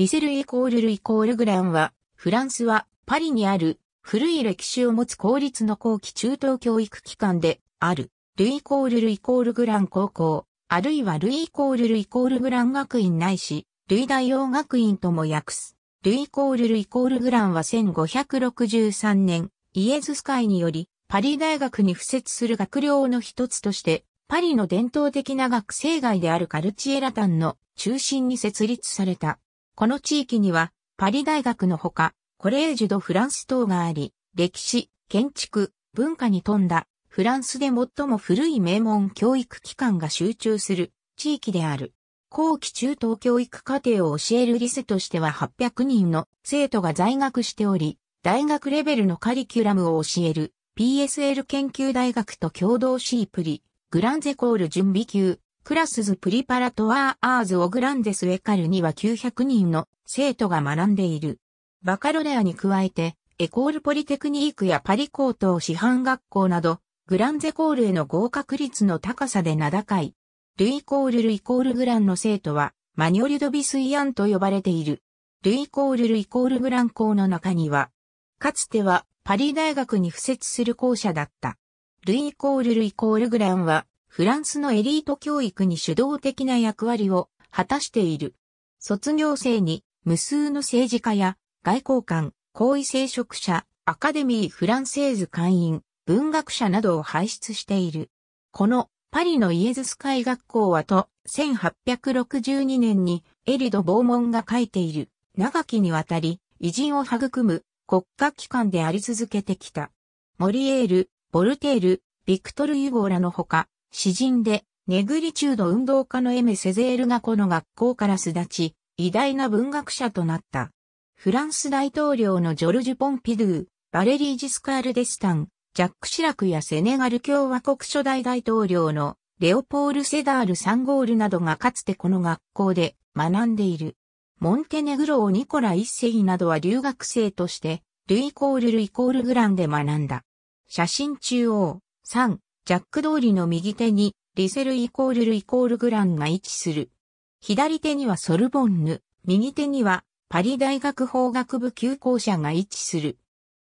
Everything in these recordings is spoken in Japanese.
リセルイコールルイコールグランは、フランスはパリにある古い歴史を持つ公立の後期中等教育機関である、ルイコールルイコールグラン高校、あるいはルイコールルイコールグラン学院ないし、ルイ大王学院とも訳す。ルイコールルイコールグランは1563年、イエズス会により、パリ大学に付設する学寮の一つとして、パリの伝統的な学生街であるカルチエラタンの中心に設立された。この地域には、パリ大学のほか、コレージュ・ド・フランス等があり、歴史、建築、文化に富んだ、フランスで最も古い名門教育機関が集中する地域である。後期中等教育課程を教えるリセとしては800人の生徒が在学しており、大学レベルのカリキュラムを教える PSL 研究大学と共同シープリ、グランゼコール準備級クラスズプリパラトワーアーズオグランデスウェカルには900人の生徒が学んでいる。バカロレアに加えて、エコールポリテクニークやパリ高等師範学校など、グランゼコールへの合格率の高さで名高い。ルイコールルイコールグランの生徒は、マニオルドビスイアンと呼ばれている。ルイコールルイコールグラン校の中には、かつてはパリ大学に付設する校舎だった。ルイコールルイコールグランは、フランスのエリート教育に主導的な役割を果たしている。卒業生に無数の政治家や外交官、高位聖職者、アカデミー・フランセーズ会員、文学者などを輩出している。このパリのイエズス会学校はと1862年にエリド・ボーモンが書いている長きにわたり偉人を育む国家機関であり続けてきた。モリエール、ボルテール、ビクトル・ユゴーラのほか、詩人で、ネグリチュード運動家のエメ・セゼールがこの学校から巣立ち、偉大な文学者となった。フランス大統領のジョルジュ・ポンピドゥ、バレリー・ジスカール・デスタン、ジャック・シラクやセネガル共和国初代大統領のレオポール・セダール・サンゴールなどがかつてこの学校で学んでいる。モンテネグロをニコラ一世などは留学生として、ルイコールルイコールグランで学んだ。写真中央、3、ジャック通りの右手にリセルイコールルイコールグランが位置する。左手にはソルボンヌ、右手にはパリ大学法学部旧校舎が位置する。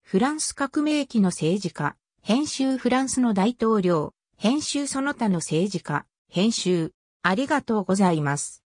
フランス革命期の政治家、編集フランスの大統領、編集その他の政治家、編集。ありがとうございます。